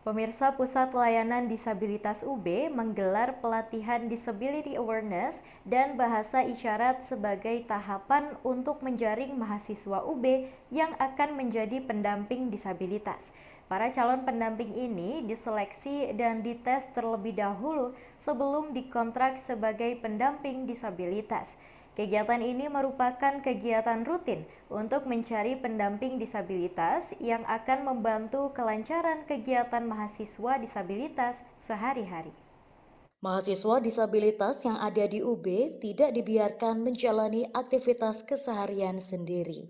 Pemirsa Pusat Layanan Disabilitas UB menggelar pelatihan Disability Awareness dan Bahasa Isyarat sebagai tahapan untuk menjaring mahasiswa UB yang akan menjadi pendamping disabilitas. Para calon pendamping ini diseleksi dan dites terlebih dahulu sebelum dikontrak sebagai pendamping disabilitas. Kegiatan ini merupakan kegiatan rutin untuk mencari pendamping disabilitas yang akan membantu kelancaran kegiatan mahasiswa disabilitas sehari-hari. Mahasiswa disabilitas yang ada di UB tidak dibiarkan menjalani aktivitas keseharian sendiri.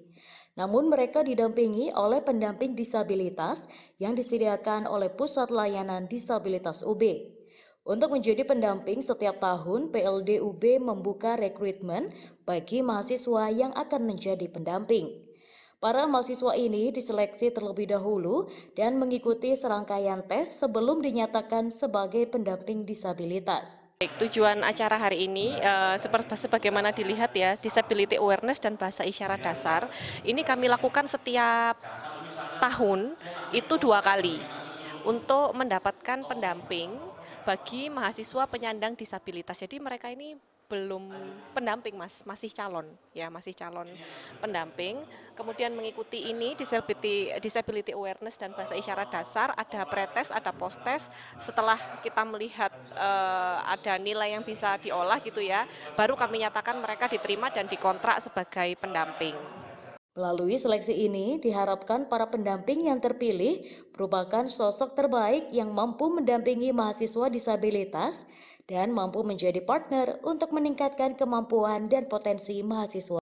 Namun mereka didampingi oleh pendamping disabilitas yang disediakan oleh Pusat Layanan Disabilitas UB. Untuk menjadi pendamping setiap tahun, PLDUB membuka rekrutmen bagi mahasiswa yang akan menjadi pendamping. Para mahasiswa ini diseleksi terlebih dahulu dan mengikuti serangkaian tes sebelum dinyatakan sebagai pendamping disabilitas. tujuan acara hari ini eh, seperti sebagaimana dilihat ya, disability awareness dan bahasa isyarat dasar ini kami lakukan setiap tahun itu dua kali untuk mendapatkan pendamping bagi mahasiswa penyandang disabilitas. Jadi mereka ini belum pendamping mas masih calon ya masih calon pendamping kemudian mengikuti ini disability disability awareness dan bahasa isyarat dasar ada pretes, ada posttest setelah kita melihat uh, ada nilai yang bisa diolah gitu ya baru kami nyatakan mereka diterima dan dikontrak sebagai pendamping Melalui seleksi ini, diharapkan para pendamping yang terpilih merupakan sosok terbaik yang mampu mendampingi mahasiswa disabilitas dan mampu menjadi partner untuk meningkatkan kemampuan dan potensi mahasiswa.